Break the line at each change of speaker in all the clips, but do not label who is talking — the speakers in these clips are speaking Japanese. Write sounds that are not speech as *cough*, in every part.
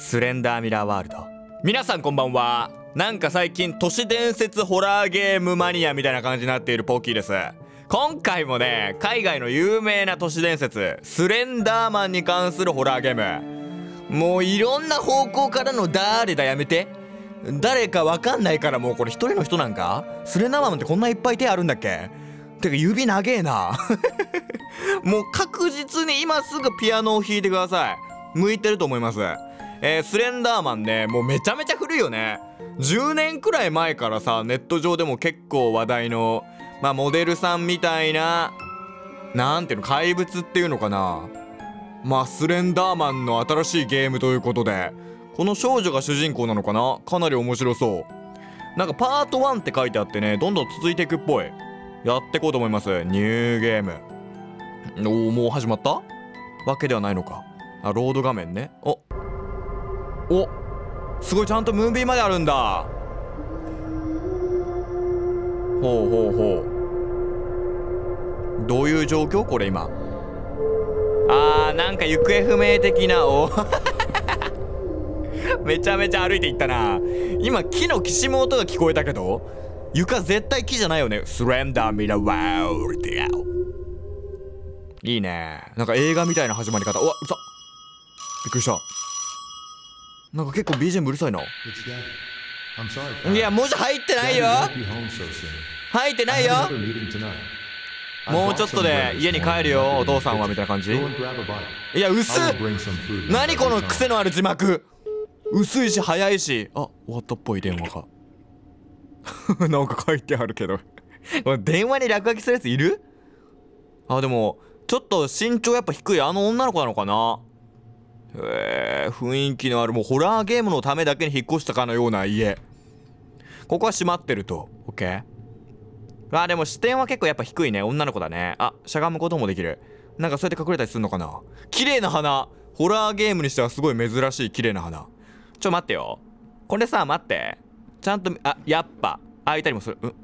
スレンダーミラーワールド皆さんこんばんはなんか最近都市伝説ホラーゲームマニアみたいな感じになっているポッキーです今回もね海外の有名な都市伝説スレンダーマンに関するホラーゲームもういろんな方向からの誰だやめて誰かわかんないからもうこれ一人の人なんかスレンダーマンってこんないっぱい手あるんだっけてか指長えな *laughs* もう確実に今すぐピアノを弾いてください向いてると思いますえー、スレンダーマンね、もうめちゃめちゃ古いよね。10年くらい前からさ、ネット上でも結構話題の、まあ、モデルさんみたいな、なんていうの、怪物っていうのかな。まあ、スレンダーマンの新しいゲームということで、この少女が主人公なのかなかなり面白そう。なんかパート1って書いてあってね、どんどん続いていくっぽい。やっていこうと思います。ニューゲーム。おお、もう始まったわけではないのか。あ、ロード画面ね。お、おすごいちゃんとムービーまであるんだほうほうほうどういう状況これ今あーなんか行方不明的なお *laughs* めちゃめちゃ歩いていったな今木のきしむ音が聞こえたけど床絶対木じゃないよねスレンダーミラーワールディいいねなんか映画みたいな始まり方うわうそびっくりしたなんか結構 BGM うるさいな。いや、文字入ってないよ入ってないよもうちょっとで家に帰るよ、お父さんは、みたいな感じいや、薄っ何この癖のある字幕薄いし、早いし。あ、終わったっぽい電話が。*laughs* なんか書いてあるけど *laughs* 電話に落書きするやついるあ、でも、ちょっと身長やっぱ低いあの女の子なのかなへえ、雰囲気のある、もうホラーゲームのためだけに引っ越したかのような家。ここは閉まってると。オッケー。あ、でも視点は結構やっぱ低いね。女の子だね。あ、しゃがむこともできる。なんかそうやって隠れたりするのかな綺麗な花ホラーゲームにしてはすごい珍しい綺麗な花。ちょ、待ってよ。これさ、待って。ちゃんと、あ、やっぱ、開いたりもする。うん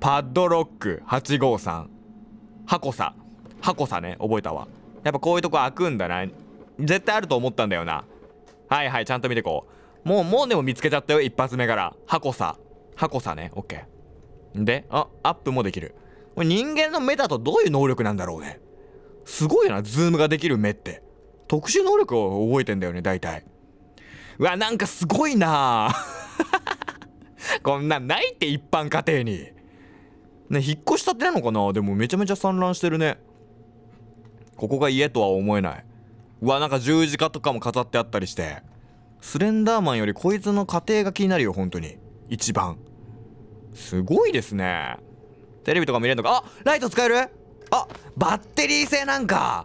パッドロック853。箱さ。箱さね。覚えたわ。やっぱこういうとこ開くんだな。絶対あると思ったんだよな。はいはい、ちゃんと見てこう。もう、もうでも見つけちゃったよ、一発目から。箱さ。箱さね、オッケー。で、あ、アップもできる。これ人間の目だとどういう能力なんだろうね。すごいな、ズームができる目って。特殊能力を覚えてんだよね、大体。うわ、なんかすごいな *laughs* こんなんないって一般家庭に。ね、引っ越したってなのかなでもめちゃめちゃ散乱してるね。ここが家とは思えないうわなんか十字架とかも飾ってあったりしてスレンダーマンよりこいつの家庭が気になるよ本当に一番すごいですねテレビとか見れるのかあライト使えるあバッテリー製なんか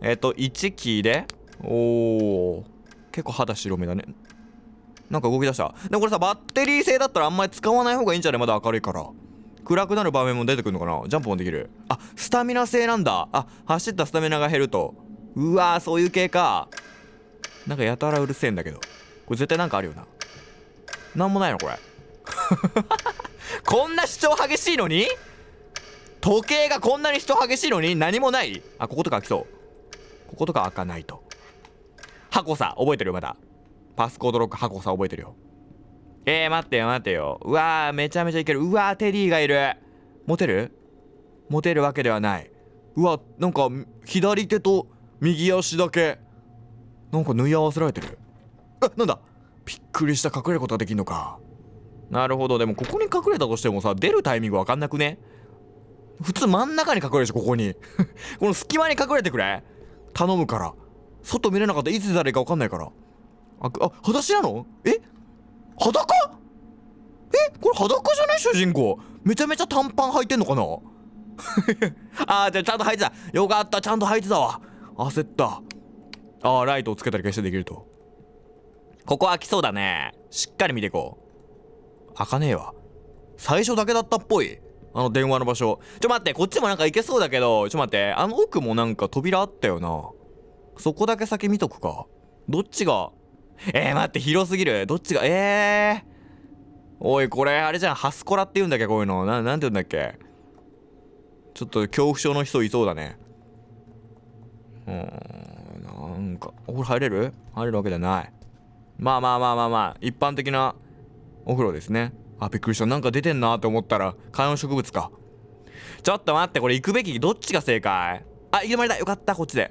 えっ、ー、と1キーでおー結構肌白めだねなんか動き出したでもこれさバッテリー製だったらあんまり使わない方がいいんじゃねまだ明るいから暗くなる場面も出てくるのかなジャンプもできる。あ、スタミナ性なんだ。あ、走ったスタミナが減ると。うわー、そういう系か。なんかやたらうるせえんだけど。これ絶対なんかあるよな。なんもないのこれ。*laughs* こんな主張激しいのに時計がこんなに人激しいのに何もないあ、こことか開きそう。こことか開かないと。箱さ、覚えてるよ、まだ。パスコードロック箱さ覚えてるよ。えー、待ってよ、待ってよ。うわー、めちゃめちゃいける。うわー、テディがいる。モテるモテるわけではない。うわ、なんか、左手と右足だけ、なんか縫い合わせられてる。あ、なんだびっくりした隠れることができんのか。なるほど。でも、ここに隠れたとしてもさ、出るタイミングわかんなくね普通真ん中に隠れるし、ここに。*laughs* この隙間に隠れてくれ。頼むから。外見れなかったらいつ誰かわかんないから。あ、あ、裸足なのえ裸えこれ裸じゃない主人公。めちゃめちゃ短パン履いてんのかな *laughs* あー、じゃあちゃんと履いてた。よかった、ちゃんと履いてたわ。焦った。ああ、ライトをつけたり消してできると。ここ開きそうだね。しっかり見ていこう。開かねえわ。最初だけだったっぽい。あの電話の場所。ちょ待って、こっちもなんか行けそうだけど、ちょ待って、あの奥もなんか扉あったよな。そこだけ先見とくか。どっちが *laughs* えー、待って、広すぎる。どっちが、えー。おい、これ、あれじゃん。ハスコラって言うんだっけこういうの。な、なんて言うんだっけちょっと恐怖症の人いそうだね。うん、なんか、お風呂入れる入れるわけじゃない。まあまあまあまあまあ、一般的なお風呂ですね。あ、びっくりした。なんか出てんなって思ったら、観葉植物か。ちょっと待って、これ行くべき、どっちが正解あ、行き止まりだ。よかった、こっちで。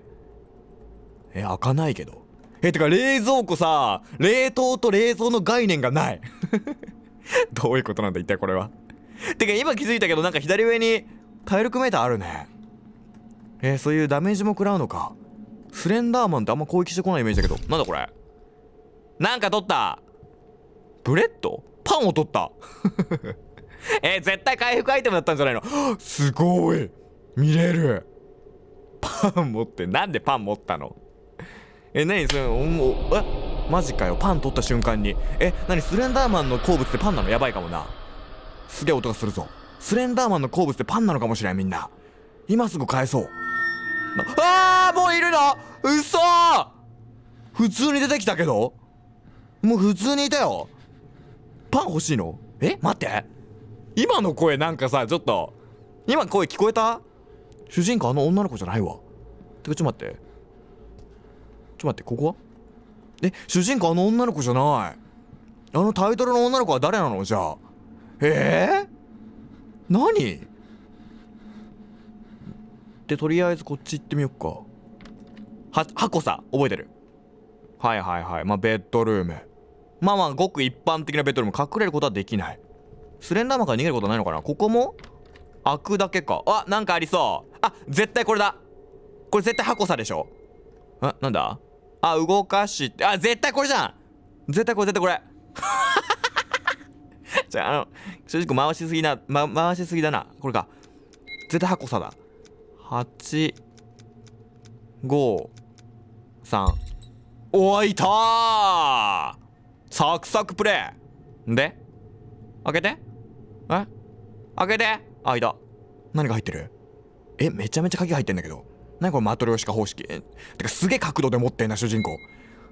え、開かないけど。え、てか冷蔵庫さ、冷凍と冷蔵の概念がない。*laughs* どういうことなんだ一体これは。てか今気づいたけどなんか左上に体力メーターあるね。えー、そういうダメージも食らうのか。スレンダーマンってあんま攻撃してこないイメージだけど。なんだこれなんか取ったブレッドパンを取った *laughs* えー、絶対回復アイテムだったんじゃないのすごい見れるパン持って、なんでパン持ったのえ、何それ、おも、えマジかよ。パン取った瞬間に。え、何スレンダーマンの好物ってパンなのやばいかもな。すげえ音がするぞ。スレンダーマンの好物ってパンなのかもしれん、みんな。今すぐ返そう。ああもういるの嘘普通に出てきたけどもう普通にいたよパン欲しいのえ待って今の声なんかさちょっと今声聞こえた主人公あの女の子じゃないわてかちょっと待ってちょっと待ってここはえ主人公あの女の子じゃないあのタイトルの女の子は誰なのじゃあええー、何でとりあえずこっち行ってみよっかは箱さ覚えてるはいはいはいまあベッドルームまあまあごく一般的なベッドルーム隠れることはできないスレンダーマンから逃げることはないのかなここも開くだけかあなんかありそうあ絶対これだこれ絶対箱さでしょあなんだあ、動かして、あ、絶対これじゃん絶対これ、絶対これ。じゃあ、あの、正直回しすぎな、ま、回しすぎだな。これか。絶対箱さだ。8、5、3。おー、いたーサクサクプレイで開けてえ開けてあ、いた。何が入ってるえ、めちゃめちゃ鍵入ってんだけど。何これマトリョーシカ方式てかすげえ角度で持ってんな主人公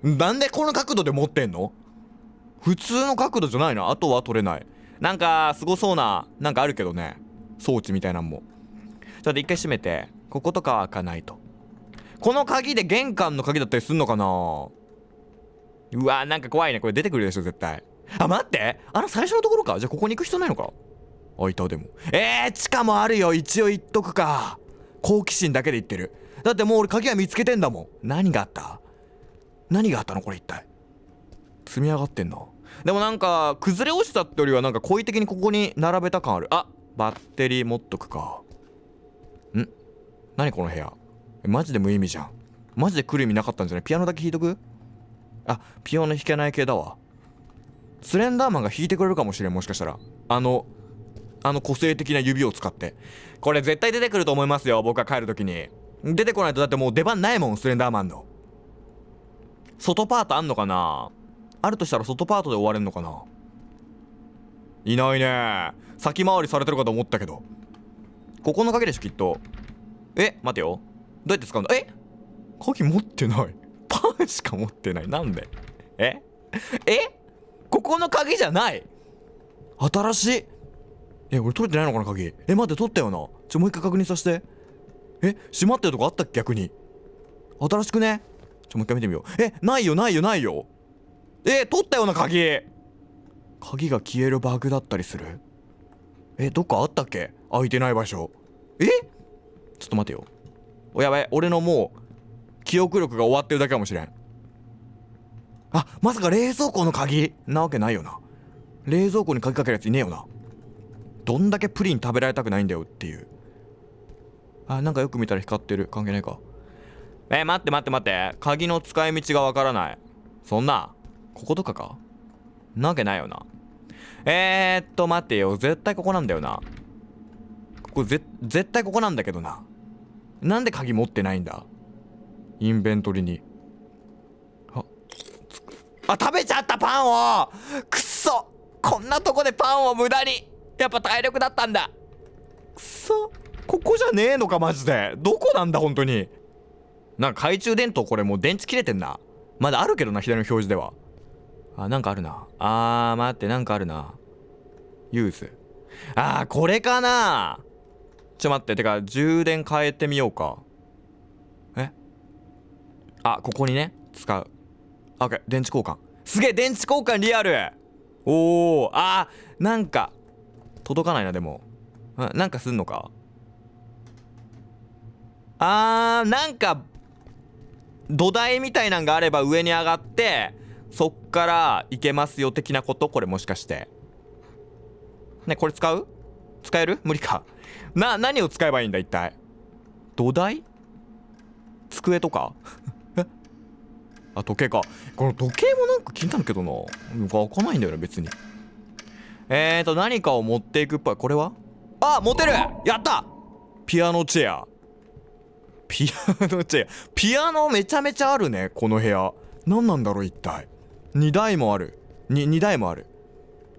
なんでこの角度で持ってんの普通の角度じゃないなあとは取れないなんかすごそうななんかあるけどね装置みたいなんもちょっと一回閉めてこことかは開かないとこの鍵で玄関の鍵だったりすんのかなうわーなんか怖いねこれ出てくるでしょ絶対あ待ってあの最初のところかじゃあここに行く必要ないのかあいたでもえー、地下もあるよ一応行っとくか好奇心だけで言ってるだってもう俺鍵は見つけてんだもん何があった何があったのこれ一体積み上がってんなでもなんか崩れ落ちたってよりはなんか好意的にここに並べた感あるあバッテリー持っとくかん何この部屋マジで無意味じゃんマジで来る意味なかったんじゃないピアノだけ弾いとくあピアノ弾けない系だわスレンダーマンが弾いてくれるかもしれんもしかしたらあのあの個性的な指を使ってこれ絶対出てくると思いますよ僕が帰る時に出てこないとだってもう出番ないもんスレンダーマンの外パートあんのかなあるとしたら外パートで終われんのかないないね先回りされてるかと思ったけどここの鍵でしょきっとえ待てよどうやって使うんだえ鍵持ってないパンしか持ってないなんでええここの鍵じゃない新しいえ、俺取れてないのかな、鍵。え、待って、取ったよな。ちょ、もう一回確認させて。え、閉まってるとこあったっけ、逆に。新しくねちょ、もう一回見てみよう。え、ないよ、ないよ、ないよ。え、取ったような、鍵。鍵が消えるバグだったりする。え、どっかあったっけ開いてない場所。えちょっと待てよ。お、やばい。俺のもう、記憶力が終わってるだけかもしれん。あ、まさか冷蔵庫の鍵なわけないよな。冷蔵庫に鍵かけるやついねえよな。どんだけプリン食べられたくないんだよっていうあなんかよく見たら光ってる関係ないかえー、待って待って待って鍵の使い道がわからないそんなこことかかなわけないよなえー、っと待ってよ絶対ここなんだよなここぜ絶対ここなんだけどななんで鍵持ってないんだインベントリにああ食べちゃったパンをくっそこんなとこでパンを無駄にやっぱ体力だったんだくそここじゃねえのかマジでどこなんだ本当になんか懐中電灯これもう電池切れてんなまだあるけどな左の表示ではあなんかあるなあー待ってなんかあるなユースあーこれかなちょ待っててか充電変えてみようかえあここにね使う OK 電池交換すげえ電池交換リアルおおあーなんか届かないなでもなんかすんのかあーなんか土台みたいなんがあれば上に上がってそっから行けますよ的なことこれもしかしてねこれ使う使える無理かな何を使えばいいんだ一体土台机とか *laughs* あ時計かこの時計もなんか気になるけどな開かないんだよね別にえーと、何かを持っていくっぽい。これはあ持てるやったピアノチェア。ピアノチェア。ピアノめちゃめちゃあるね、この部屋。何なんだろう、一体。2台もある。に、2台もある。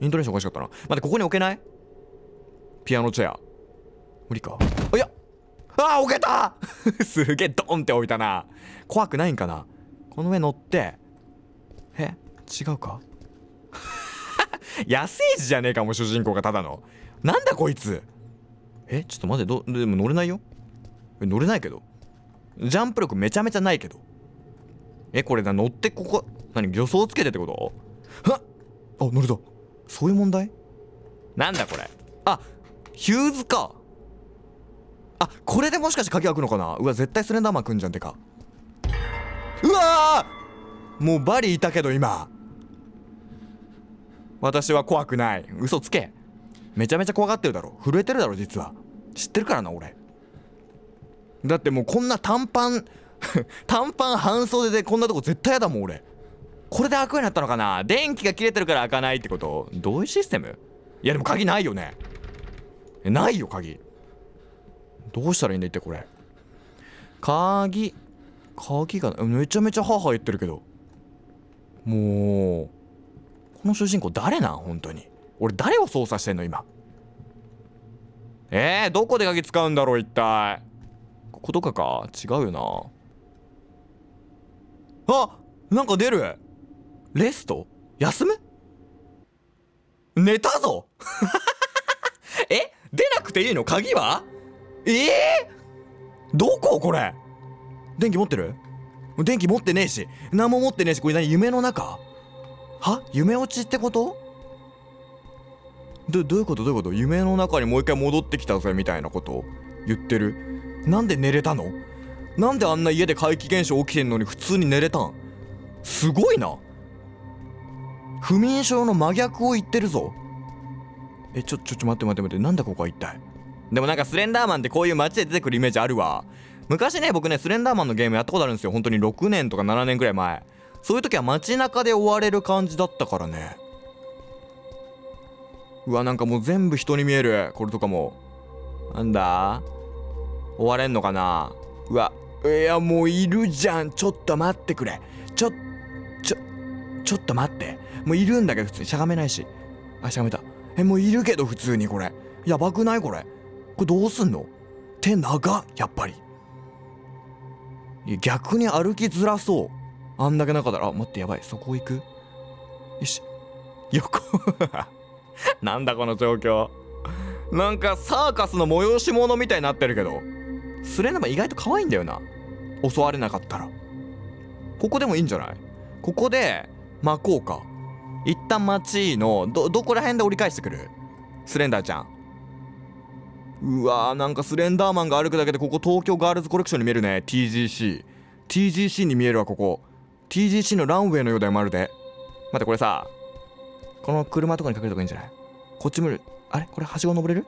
イントネーションおかしかったな。待って、ここに置けないピアノチェア。無理か。あ、いやああ、置けた *laughs* すげえ、ドンって置いたな。怖くないんかなこの上乗って。え違うか安いじゃねえかも主人公がただのなんだこいつえちょっと待ってどでも乗れないよ乗れないけどジャンプ力めちゃめちゃないけどえこれな乗ってここ何助走つけてってことはっあ乗れたそういう問題なんだこれあヒューズかあこれでもしかして鍵開くのかなうわ絶対スレンダーマンくんじゃんてかうわもうバリいたけど今私は怖くない嘘つけめちゃめちゃ怖がってるだろ震えてるだろ実は知ってるからな俺だってもうこんな短パン *laughs* 短パン半袖でこんなとこ絶対やだもん俺これで開くようになったのかな電気が切れてるから開かないってことどういうシステムいやでも鍵ないよねないよ鍵どうしたらいいんだってこれ鍵鍵がめちゃめちゃ母言ってるけどもうの主人公誰なん本当に俺誰を操作してんの今えー、どこで鍵使うんだろう一体こことかか違うよなあなんか出るレスト休む寝たぞ *laughs* え出なくていいの鍵はええー、どここれ電気持ってる電気持ってねえし何も持ってねえしこれ何夢の中は夢落ちってことどどういうことどういうこと夢の中にもう一回戻ってきたぜみたいなこと言ってるなんで寝れたのなんであんな家で怪奇現象起きてんのに普通に寝れたんすごいな不眠症の真逆を言ってるぞえちょちょちょ待って待って待ってなんだここは一体でもなんかスレンダーマンってこういう街で出てくるイメージあるわ昔ね僕ねスレンダーマンのゲームやったことあるんですよ本当に6年とか7年くらい前そういう時は街中で追われる感じだったからねうわなんかもう全部人に見えるこれとかもなんだ追われんのかなうわいやもういるじゃんちょっと待ってくれちょちょちょっと待ってもういるんだけど普通にしゃがめないしあしゃがめたえもういるけど普通にこれやばくないこれこれどうすんの手長っやっぱり逆に歩きづらそうあんだけ中だらあ待ってやばいそこ行くよし横 *laughs* なんだこの状況なんかサーカスの催し物みたいになってるけどスレナマ意外と可愛いんだよな襲われなかったらここでもいいんじゃないここで巻こうか一旦町のどどこら辺で折り返してくるスレンダーちゃんうわーなんかスレンダーマンが歩くだけでここ東京ガールズコレクションに見えるね t g c TGC に見えるわここ TGC のランウェイのようだよ、まるで。待って、これさ、この車とかにかけるとかいいんじゃないこっち向る。あれこれ、はしご登れる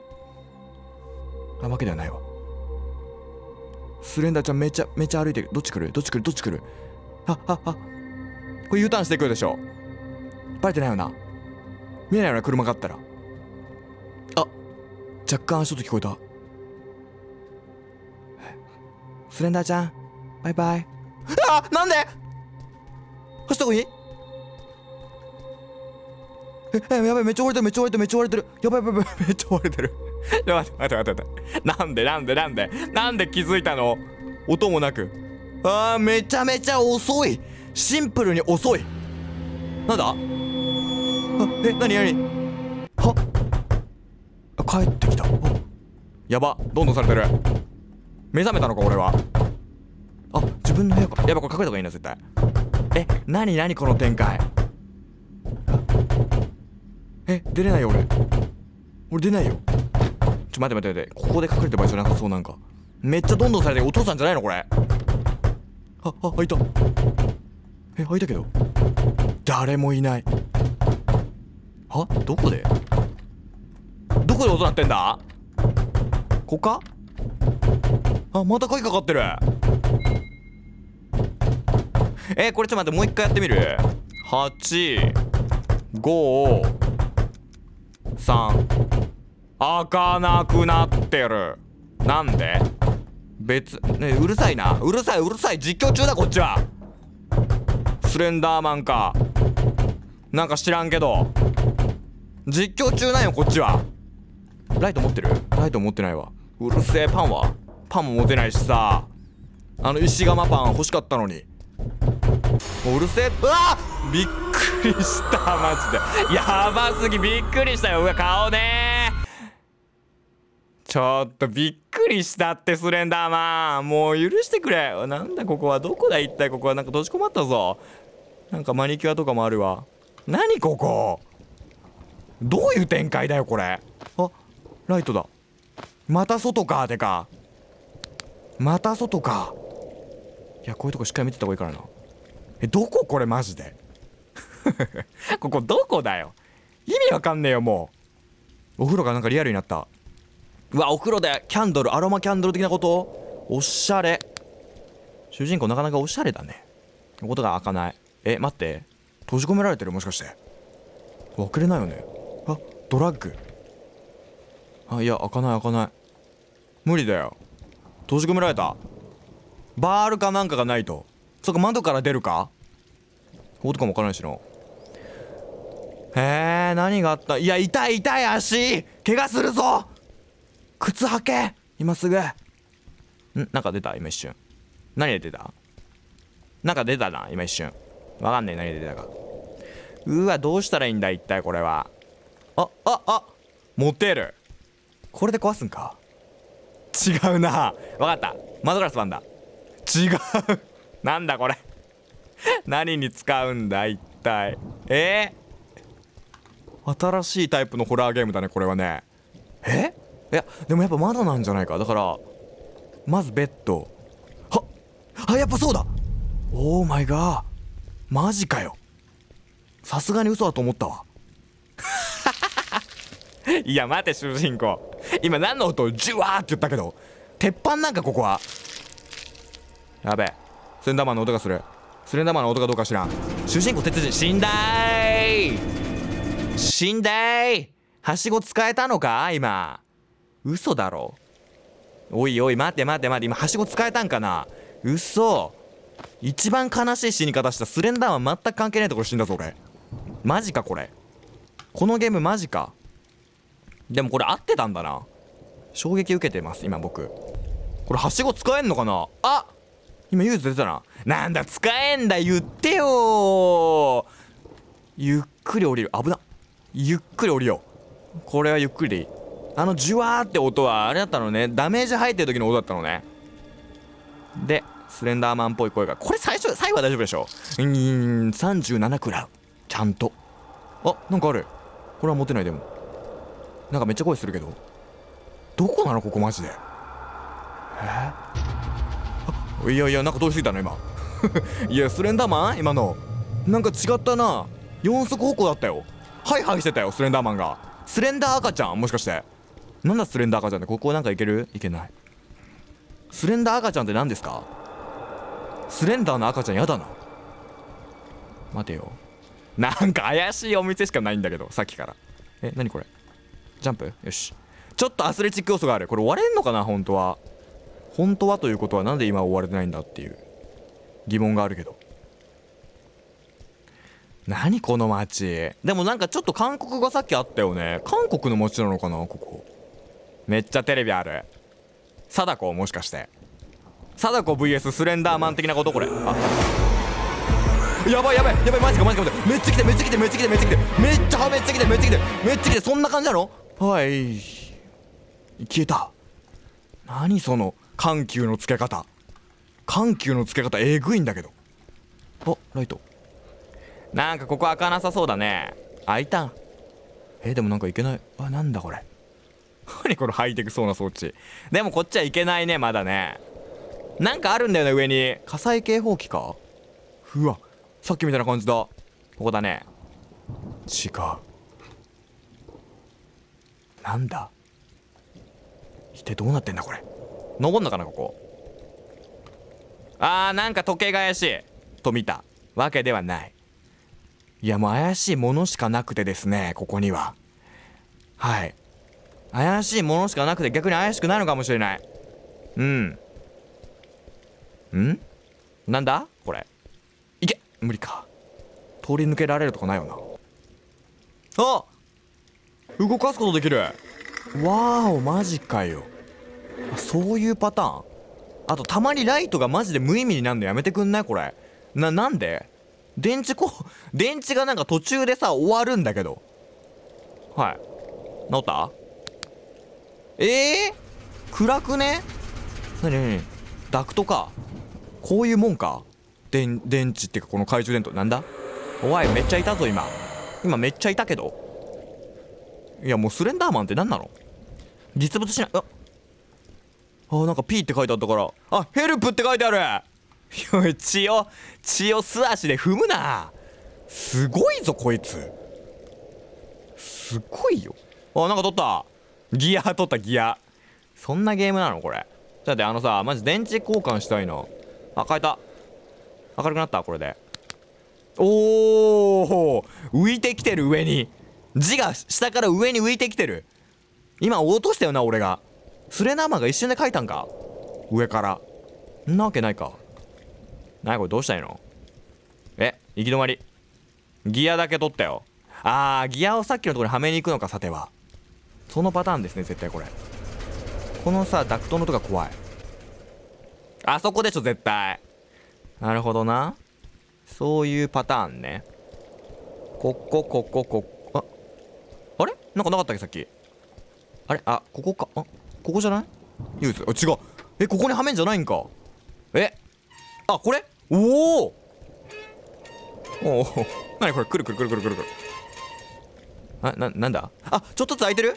あ、わけではないわ。スレンダーちゃんめちゃめちゃ歩いてる。どっち来るどっち来るどっち来るあ、あ、あ。これ U ターンしてくるでしょ。バレてないよな。見えないよな、車があったら。あ、若干足音聞こえた。スレンダーちゃん、バイバイ。あなんでたがいいえ、え、やばい、めっちゃ追れてる、めっちゃ追れてる、めっちゃ追れてる。やばい、やばい、やばい、めっちゃ追れてる。ちょ、待って、待って、待って、待って。なんで、なんで、なんで、なんで気づいたの音もなく。あー、めちゃめちゃ遅い。シンプルに遅い。なんだあ、え、なになには帰ってきた。やば、どんどんされてる。目覚めたのか、俺は。あ、自分の部屋か。やっぱこれ隠れた方がいいな、絶対。え何何この展開え出れないよ俺俺出ないよちょ待って待って待ってここで隠れて場合じゃなかそうなんかめっちゃどんどんされてお父さんじゃないのこれああ開いたえ開いたけど誰もいないはどこでどこで音鳴ってんだここかあまた鍵かかってるえー、これちょっと待って、もう一回やってみる。8、5、3。開かなくなってる。なんで別、ねうるさいな。うるさい、うるさい。実況中だ、こっちは。スレンダーマンか。なんか知らんけど。実況中なんよ、こっちは。ライト持ってるライト持ってないわ。うるせえ、パンはパンも持てないしさ。
あの石窯パン
欲しかったのに。ううるせえうわびっくりしたマジでやばすぎびっくりしたようわ顔ねちょっとびっくりしたってスレンダーマンもう許してくれなんだここはどこだ一体ここはなんか閉じこまったぞなんかマニキュアとかもあるわ何ここどういう展開だよこれあライトだまた外かてかまた外かいやこういうとこしっかり見てた方がいいからなえどここれマジで *laughs* ここどこだよ意味わかんねえよもうお風呂がなんかリアルになったうわお風呂でキャンドルアロマキャンドル的なことおしゃれ主人公なかなかおしゃれだねことが開かないえ待って閉じ込められてるもしかして忘れないよねあドラッグあいや開かない開かない無理だよ閉じ込められたバールかなんかがないとそっか窓から出るかこことかもわからないしなへえ何があったいや痛い痛い足怪我するぞ靴履け今すぐんなんか出た今一瞬何が出たなんか出たな今一瞬わかんない何で出たかうわどうしたらいいんだ一体これはあああ持てるこれで壊すんか違うなわかった窓ガラスパだ違うなんだこれ *laughs* 何に使うんだ一体えー、新しいタイプのホラーゲームだねこれはねえいやでもやっぱまだなんじゃないかだからまずベッドはあやっぱそうだオーマイガーマジかよさすがに嘘だと思ったわ *laughs* いや待て主人公今何の音をジュワーって言ったけど鉄板なんかここはやべえスレンダーマンの音がするスレンダーマンの音がどうか知らん主人公鉄人死んだーい死んだーいはしご使えたのか今嘘だろおいおい待って待って待って今はしご使えたんかな嘘一番悲しい死に方したスレンダーマン全く関係ないところ死んだぞ俺マジかこれこのゲームマジかでもこれ合ってたんだな衝撃受けてます今僕これはしご使えんのかなあっ今ユーズ出たな。なんだ、使えんだ、言ってよゆっくり降りる。危な。ゆっくり降りよう。これはゆっくりでいい。あの、ジュワーって音は、あれだったのね。ダメージ入ってる時の音だったのね。で、スレンダーマンっぽい声が。これ最初、最後は大丈夫でしょうーん、37くらう。ちゃんと。あ、なんかある。これは持てないでも。なんかめっちゃ声するけど。どこなのここマジで。えいやいやなんか通り過ぎたの今 *laughs* いやスレンダーマン今のなんか違ったな4足歩行だったよはいはいしてたよスレンダーマンがスレンダー赤ちゃんもしかしてなんだスレンダー赤ちゃんってここなんかいけるいけないスレンダー赤ちゃんって何ですかスレンダーの赤ちゃんやだな待てよなんか怪しいお店しかないんだけどさっきからえ何これジャンプよしちょっとアスレチック要素があるこれ割れんのかな本当は本当はということはなんで今追われてないんだっていう疑問があるけど何この街でもなんかちょっと韓国がさっきあったよね韓国の街なのかなここめっちゃテレビある貞子もしかして貞子 VS スレンダーマン的なことこれあやばいやばいやばいマジかマジかマジかめっちゃ来てめっちゃ来てめっちゃ来てめっちゃ来てめっちゃめっちゃ来てめっちゃ来てめっちゃ来てそんな感じなのはい消えた何その緩急のつけ方緩急のつけ方えぐいんだけどあライトなんかここ開かなさそうだね開いたえでもなんかいけないあなんだこれ *laughs* 何このハイテクそうな装置でもこっちはいけないねまだねなんかあるんだよね上に火災警報器かうわさっきみたいな感じだここだね違うなんだ一体どうなってんだこれ登んのかなここあーなんか時計が怪しいと見たわけではないいやもう怪しいものしかなくてですねここにははい怪しいものしかなくて逆に怪しくないのかもしれないうんんなんだこれいけ無理か通り抜けられるとかないよなあ動かすことできるわーおマジかよそういうパターンあとたまにライトがマジで無意味になるのやめてくんないこれななんで電池こう *laughs* 電池がなんか途中でさ終わるんだけどはい直ったええー、暗くねなになにダクトかこういうもんか電電池っていうかこの懐中電灯なんだおいめっちゃいたぞ今今めっちゃいたけどいやもうスレンダーマンって何なの実物しないああなんか P って書いてあったからあヘルプって書いてある血を血を素足で踏むなすごいぞこいつすごいよあなんか取ったギア取ったギアそんなゲームなのこれだってあのさマジ電池交換したいなあ変えた明るくなったこれでおお浮いてきてる上に字が下から上に浮いてきてる今落としたよな俺がスレナーマンが一瞬で書いたんか上からんなわけないかなにこれどうしたいのえ行き止まりギアだけ取ったよあーギアをさっきのところにはめに行くのかさてはそのパターンですね絶対これこのさダクトの音が怖いあそこでしょ絶対なるほどなそういうパターンねここここここああれなんかなかったっけさっきあれあここかあここじゃない唯一あ違うえここにはめんじゃないんかえあこれおおおおなにこれくるくるくるくるくるくるあななんだあちょっとずつ空いてる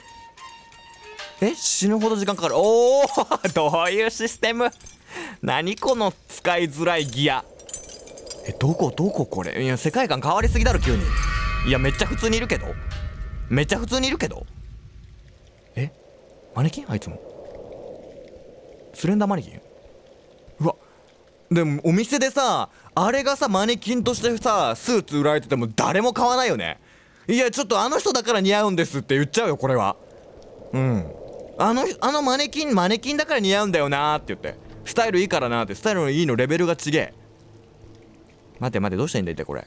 え死ぬほど時間かかるおお *laughs* どういうシステム何この使いづらいギアえどこどここれいや世界観変わりすぎだろ急にいやめっちゃ普通にいるけどめっちゃ普通にいるけどマネキンあいつもスレンダーマネキンうわでもお店でさあれがさマネキンとしてさスーツ売られてても誰も買わないよねいやちょっとあの人だから似合うんですって言っちゃうよこれはうんあのあのマネキンマネキンだから似合うんだよなって言ってスタイルいいからなってスタイルのいいのレベルがちげえ待て待てどうしたらいいんだいって、これ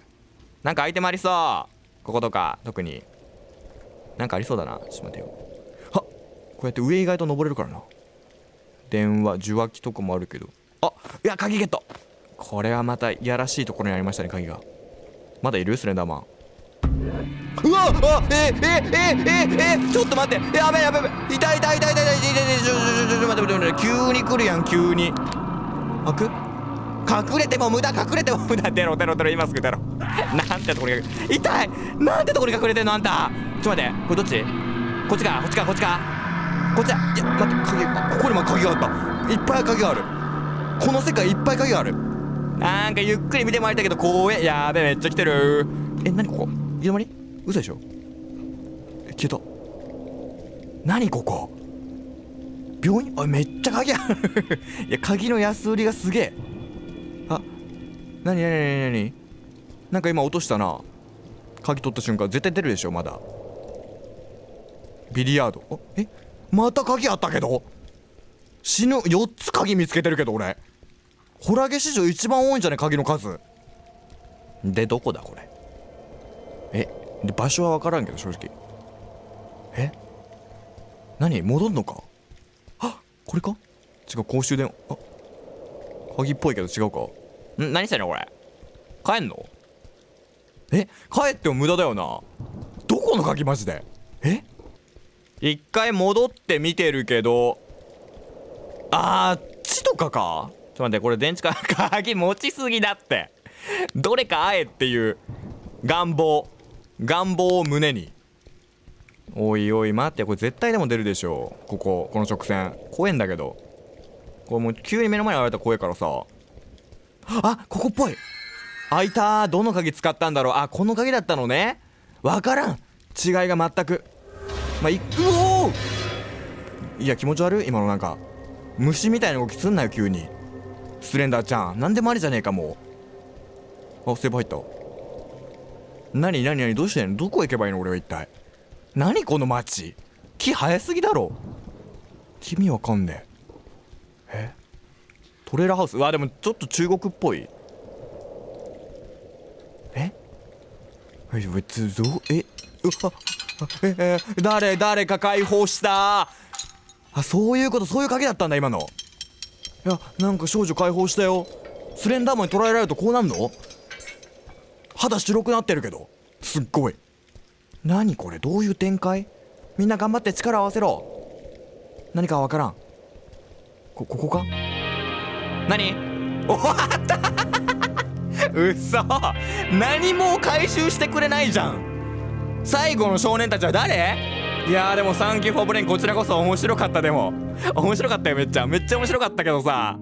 なんかアイテムありそうこことか特になんかありそうだなちょっと待てよこうやって上意外と登れるからな電話受話器とかもあるけどあいや鍵ゲットこれはまたいやらしいところにありましたね鍵がまだいるスレンダーマンうわっえええええええちょっと待ってやべやべ痛い痛い痛い痛い痛い痛い痛い痛い痛い痛い痛いい痛い痛い痛い痛い急に来るやん急に痛く隠れても無駄隠れても無駄痛い痛い痛い痛い痛い痛い痛い痛い痛い痛いなんてところに隠れてんのあんたちょっと待ってこれどっちこっちかこっちかこっちかこっちだいや待って鍵あここにも鍵があったいっぱい鍵があるこの世界いっぱい鍵があるなんかゆっくり見てまいいたいけどこえやべめっちゃ来てるえ何ここいきまり嘘でしょえ消えた何ここ病院あめっちゃ鍵ある *laughs* いや鍵の安売りがすげえあ何何何何何なんか今落としたな鍵取った瞬間絶対出るでしょまだビリヤードえまた鍵あったけど死ぬ4つ鍵見つけてるけど俺ホラゲ史上一番多いんじゃね鍵の数でどこだこれえで場所は分からんけど正直え何戻んのかあこれか違う公衆電話あ鍵っぽいけど違うかん何してんのこれ帰んのえ帰っても無駄だよなどこの鍵マジでえ一回戻って見てるけど、あっちとかかちょっと待って、これ電池から鍵持ちすぎだって。どれかあえっていう願望。願望を胸に。おいおい待って、これ絶対でも出るでしょう。ここ、この直線。怖えんだけど。これもう急に目の前に現れたら怖えからさ。あ、ここっぽい開いたどの鍵使ったんだろうあ、この鍵だったのね。わからん違いが全く。まあ、い、うおいや、気持ち悪い今のなんか。虫みたいな動きすんなよ、急に。スレンダーちゃん。何でもありじゃねえか、もう。あ、セーブ入った。なになになにどうしてんのどこ行けばいいの俺は一体。何この街木生えすぎだろ意味わかんねえ。えトレーラーハウスうわ、でもちょっと中国っぽい。ええ、別、どう、え *laughs* 誰誰か解放したあそういうことそういう鍵だったんだ今のいやなんか少女解放したよスレンダーマンに捕らえられるとこうなんの肌白くなってるけどすっごい何これどういう展開みんな頑張って力を合わせろ何かわからんこここか何 *laughs* 終わった *laughs* 嘘何も回収してくれないじゃん最後の少年たちは誰いやでもサンキューフォーブレインこちらこそ面白かったでも面白かったよめっちゃめっちゃ面白かったけどさ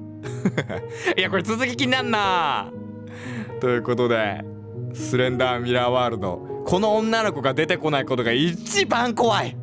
*laughs* いやこれ続き気になんなということでスレンダーミラーワールドこの女の子が出てこないことが一番怖い